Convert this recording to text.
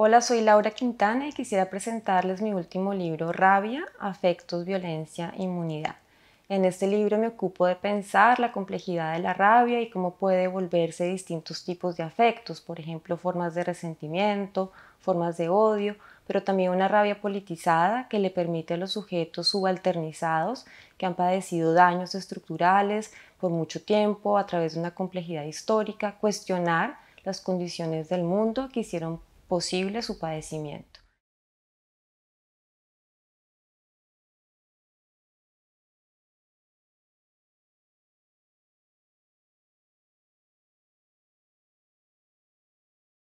Hola, soy Laura Quintana y quisiera presentarles mi último libro, Rabia, Afectos, Violencia, Inmunidad. En este libro me ocupo de pensar la complejidad de la rabia y cómo puede volverse distintos tipos de afectos, por ejemplo, formas de resentimiento, formas de odio, pero también una rabia politizada que le permite a los sujetos subalternizados que han padecido daños estructurales por mucho tiempo a través de una complejidad histórica cuestionar las condiciones del mundo que hicieron posible su padecimiento.